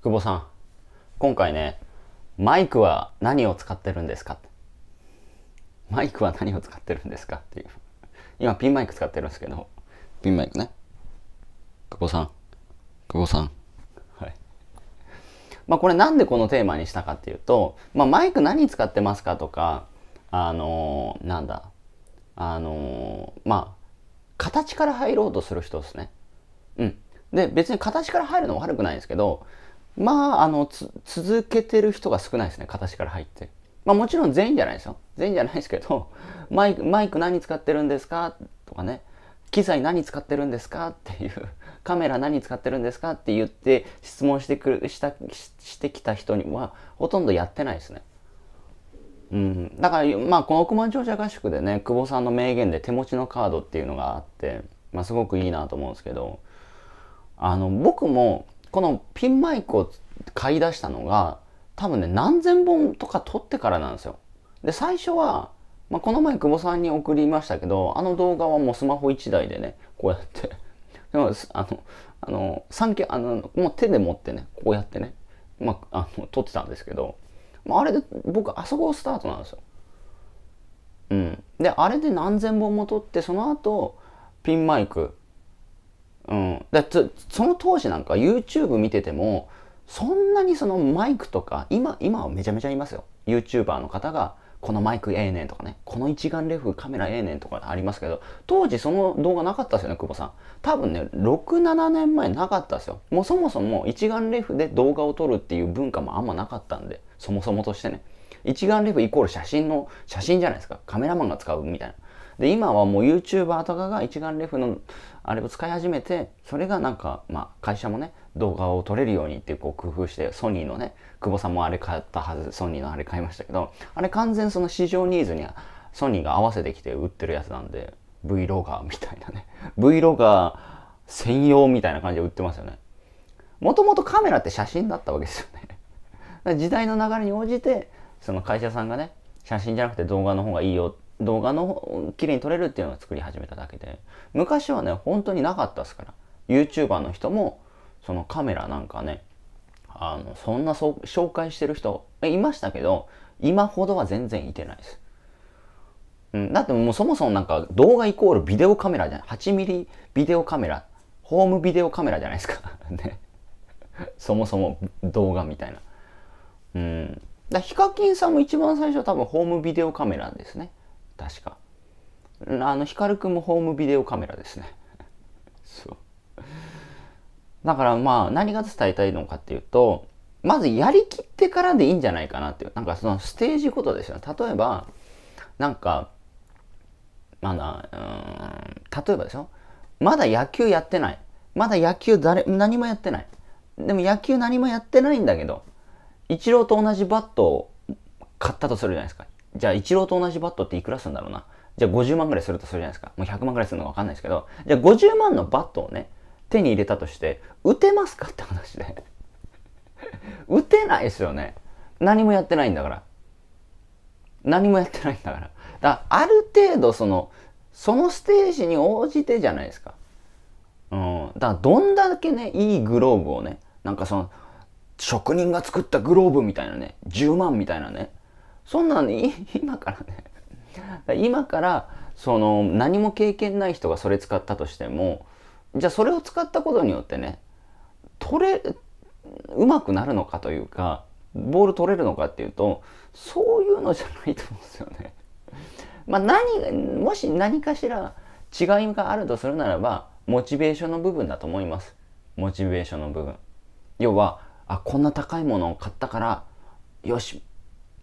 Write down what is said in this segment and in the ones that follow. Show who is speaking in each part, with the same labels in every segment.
Speaker 1: 久保さん、今回ね、マイクは何を使ってるんですかマイクは何を使ってるんですかっていう。今ピンマイク使ってるんですけど、ピンマイクね。久保さん、久保さん。はい。まあこれなんでこのテーマにしたかっていうと、まあマイク何使ってますかとか、あのー、なんだ、あのー、まあ、形から入ろうとする人ですね。うん。で、別に形から入るのも悪くないんですけど、まあ、あの、続けてる人が少ないですね、形から入って。まあもちろん全員じゃないですよ。全員じゃないですけど、マイク、マイク何使ってるんですかとかね、機材何使ってるんですかっていう、カメラ何使ってるんですかって言って質問してくる、した、してきた人には、ほとんどやってないですね。うん。だから、まあこの億万長者合宿でね、久保さんの名言で手持ちのカードっていうのがあって、まあすごくいいなと思うんですけど、あの、僕も、このピンマイクを買い出したのが多分ね何千本とか撮ってからなんですよ。で最初は、まあ、この前久保さんに送りましたけどあの動画はもうスマホ1台でねこうやって でもあのあの三脚あのもう手で持ってねこうやってね、まあ、あの撮ってたんですけど、まあ、あれで僕あそこスタートなんですよ。うん、であれで何千本も撮ってその後ピンマイクうん、だその当時なんか YouTube 見ててもそんなにそのマイクとか今今はめちゃめちゃいますよ YouTuber の方がこのマイクええねんとかねこの一眼レフカメラええねんとかありますけど当時その動画なかったですよね久保さん多分ね67年前なかったですよもうそもそも一眼レフで動画を撮るっていう文化もあんまなかったんでそもそもとしてね一眼レフイコール写真の写真じゃないですかカメラマンが使うみたいなで今はもう YouTuber とかが一眼レフのあれを使い始めてそれがなんか、まあ、会社もね動画を撮れるようにってこう工夫してソニーのね久保さんもあれ買ったはずソニーのあれ買いましたけどあれ完全その市場ニーズにはソニーが合わせてきて売ってるやつなんで v ロガーみたいなね v ロガー専用みたいな感じで売ってますよねもともとカメラって写真だったわけですよね 時代の流れに応じてその会社さんがね写真じゃなくて動画の方がいいよって動画の綺麗に撮れるっていうのを作り始めただけで昔はね本当になかったですから YouTuber の人もそのカメラなんかねあのそんなそ紹介してる人いましたけど今ほどは全然いてないです、うん、だってもうそもそもなんか動画イコールビデオカメラじゃない8ミリビデオカメラホームビデオカメラじゃないですか ねそもそも動画みたいなうんだヒカキンさんも一番最初は多分ホームビデオカメラですね確かあの光くんもホームビデオカメラですね そうだからまあ何が伝えたいのかっていうとまずやりきってからでいいんじゃないかなっていうなんかそのステージごとですよ例えばなんかまだうん例えばでしょまだ野球やってないまだ野球誰何もやってないでも野球何もやってないんだけどイチローと同じバットを買ったとするじゃないですかじゃあ、一郎と同じバットっていくらするんだろうな。じゃあ50万ぐらいするとするじゃないですか。もう100万ぐらいするのかわかんないですけど、じゃあ50万のバットをね、手に入れたとして、打てますかって話で。打てないですよね。何もやってないんだから。何もやってないんだから。だある程度その、そのステージに応じてじゃないですか。うん。だからどんだけね、いいグローブをね、なんかその、職人が作ったグローブみたいなね、10万みたいなね、そんなの 今からね今からその何も経験ない人がそれ使ったとしてもじゃあそれを使ったことによってね取れうまくなるのかというかボール取れるのかっていうとそういうのじゃないと思うんですよね。まあ何、もし何かしら違いがあるとするならばモチベーションの部分だと思います。モチベーションの部分。要はあこんな高いものを買ったからよし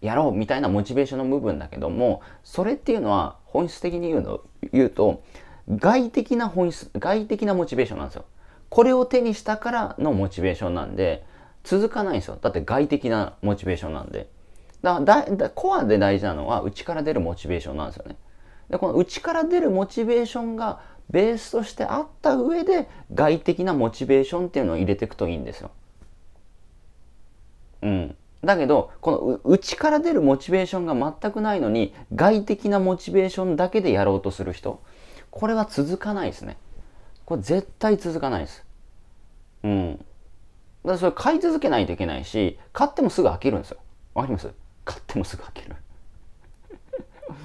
Speaker 1: やろうみたいなモチベーションの部分だけどもそれっていうのは本質的に言うの言うと外的な本質外的なモチベーションなんですよ。これを手にしたからのモチベーションなんで続かないんですよだって外的なモチベーションなんでだだコアで大事なのは内から出るモチベーションなんですよねでこの内から出るモチベーションがベースとしてあった上で外的なモチベーションっていうのを入れていくといいんですようんだけど、この内から出るモチベーションが全くないのに、外的なモチベーションだけでやろうとする人。これは続かないですね。これ絶対続かないです。うん。だからそれ買い続けないといけないし、買ってもすぐ飽きるんですよ。わかります買ってもすぐ飽きる。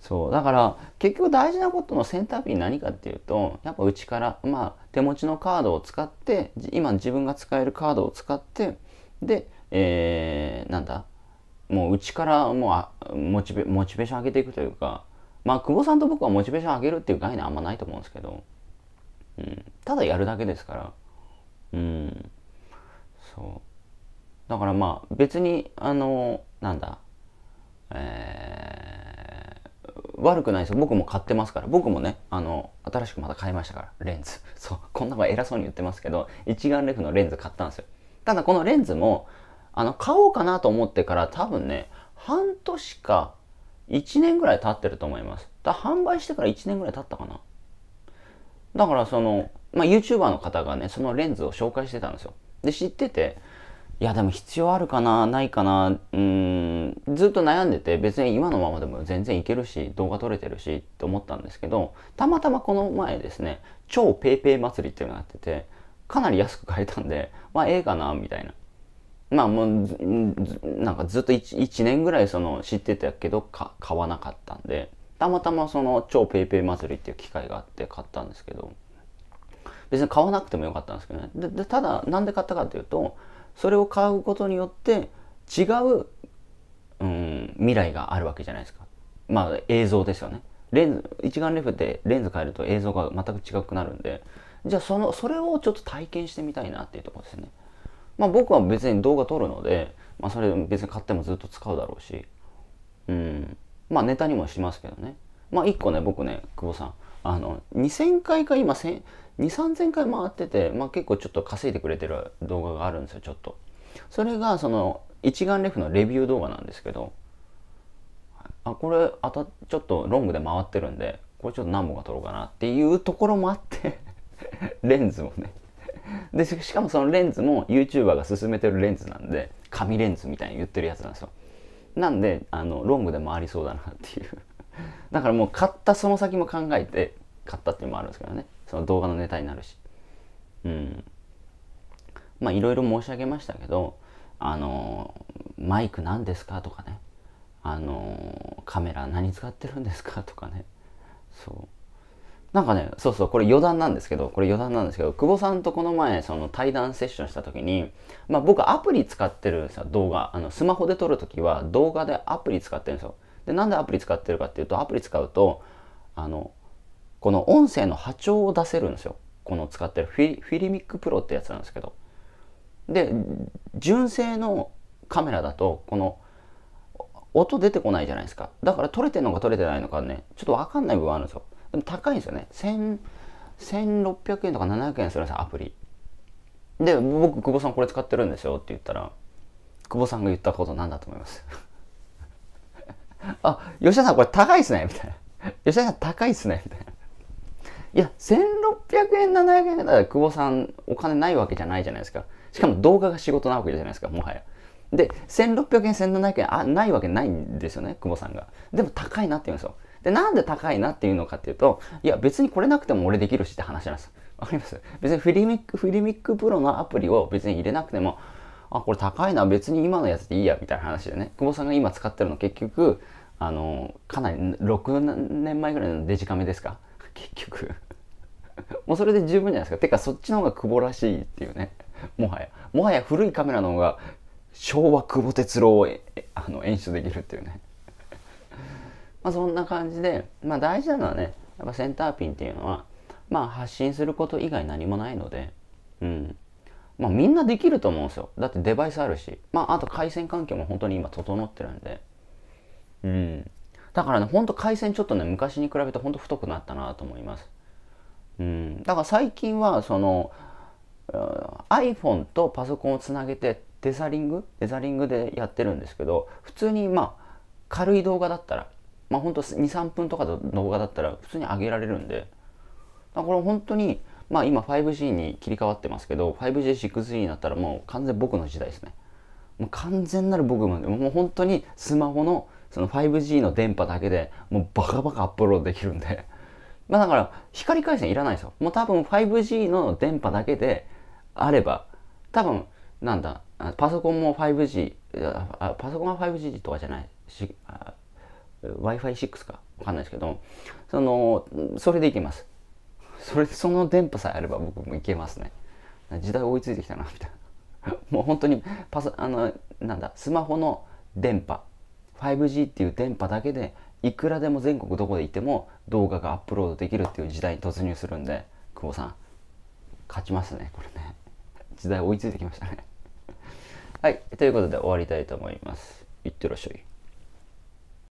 Speaker 1: そうだから結局大事なことの選択肢何かっていうとやっぱ内からまあ手持ちのカードを使って今自分が使えるカードを使ってで、えーなんだもうちからもうモチベモチベーション上げていくというかまあ久保さんと僕はモチベーション上げるっていう概念あんまないと思うんですけど、うん、ただやるだけですからうんそうだからまあ別にあのなんだえー、悪くないですよ僕も買ってますから僕もねあの新しくまた買いましたからレンズそうこんなの偉そうに言ってますけど一眼レフのレンズ買ったんですよただこのレンズもあの、買おうかなと思ってから多分ね、半年か1年ぐらい経ってると思います。だ販売してから1年ぐらい経ったかな。だからその、まあ、YouTuber の方がね、そのレンズを紹介してたんですよ。で、知ってて、いやでも必要あるかな、ないかな、うん、ずっと悩んでて、別に今のままでも全然いけるし、動画撮れてるしって思ったんですけど、たまたまこの前ですね、超 paypay 祭りっていうのがあってて、かなり安く買えたんで、まあええかな、みたいな。まあもうなんかずっと 1, 1年ぐらいその知ってたけどか買わなかったんでたまたまその超 paypay 祭りっていう機会があって買ったんですけど別に買わなくてもよかったんですけどねでただなんで買ったかっていうとそれを買うことによって違う、うん、未来があるわけじゃないですかまあ映像ですよねレンズ一眼レフでレンズ変えると映像が全く違くなるんでじゃあそのそれをちょっと体験してみたいなっていうところですねまあ、僕は別に動画撮るので、まあ、それ別に買ってもずっと使うだろうし、うん、まあネタにもしますけどね。まあ一個ね、僕ね、久保さん、あの、2000回か今、2000、3000回回ってて、まあ結構ちょっと稼いでくれてる動画があるんですよ、ちょっと。それが、その、一眼レフのレビュー動画なんですけど、あ、これ、あた、ちょっとロングで回ってるんで、これちょっと何本か撮ろうかなっていうところもあって レンズをねでしかもそのレンズも YouTuber が勧めてるレンズなんで紙レンズみたいに言ってるやつなんですよなんであのロングでもありそうだなっていうだからもう買ったその先も考えて買ったっていうのもあるんですけどねその動画のネタになるしうんまあいろいろ申し上げましたけどあのマイク何ですかとかねあのカメラ何使ってるんですかとかねそうなんかね、そうそう、これ余談なんですけど、これ余談なんですけど、久保さんとこの前、その対談セッションした時に、まあ僕アプリ使ってるさ、動画、あの、スマホで撮る時は動画でアプリ使ってるんですよ。で、なんでアプリ使ってるかっていうと、アプリ使うと、あの、この音声の波長を出せるんですよ。この使ってるフィフィリミックプロってやつなんですけど。で、純正のカメラだと、この、音出てこないじゃないですか。だから撮れてるのか撮れてないのかね、ちょっとわかんない部分あるんですよ。高いんですよね1600円とか700円するんですよアプリで僕久保さんこれ使ってるんですよって言ったら久保さんが言ったことなんだと思います あ吉田さんこれ高いっすねみたいな吉田さん高いっすねみたいないや1600円700円だったら久保さんお金ないわけじゃないじゃないですかしかも動画が仕事なわけじゃないですかもはやで1600円1700円あないわけないんですよね久保さんがでも高いなって言うんですよで、なんで高いなっていうのかっていうと、いや、別にこれなくても俺できるしって話なんです。わかります別にフィリミック、フィリミックプロのアプリを別に入れなくても、あ、これ高いな、別に今のやつでいいや、みたいな話でね。久保さんが今使ってるの結局、あの、かなり6年前ぐらいのデジカメですか結局 もうそれで十分じゃないですか。てか、そっちの方が久保らしいっていうね。もはや。もはや古いカメラの方が昭和久保哲郎をあの演出できるっていうね。まあ、そんな感じで、まあ、大事なのはねやっぱセンターピンっていうのは、まあ、発信すること以外何もないので、うんまあ、みんなできると思うんですよだってデバイスあるし、まあ、あと回線環境も本当に今整ってるんで、うん、だからねほんと回線ちょっとね昔に比べてほんと太くなったなと思います、うん、だから最近はその iPhone とパソコンをつなげてデザリングデザリングでやってるんですけど普通にまあ軽い動画だったらまあ本当23分とかの動画だったら普通に上げられるんでこれ本当にまあ今 5G に切り替わってますけど 5G6G になったらもう完全僕の時代ですねもう完全なる僕ももう本当にスマホのその 5G の電波だけでもうバカバカアップロードできるんでまあだから光回線いらないですよもう多分 5G の電波だけであれば多分なんだパソコンも 5G パソコンは 5G とかじゃないし Wi-Fi6 かわかんないですけどそのそれでいけますそれでその電波さえあれば僕もいけますね時代追いついてきたなみたいな もう本当にパソあのなんだスマホの電波 5G っていう電波だけでいくらでも全国どこでいても動画がアップロードできるっていう時代に突入するんで久保さん勝ちますねこれね時代追いついてきましたね はいということで終わりたいと思いますいってらっしゃい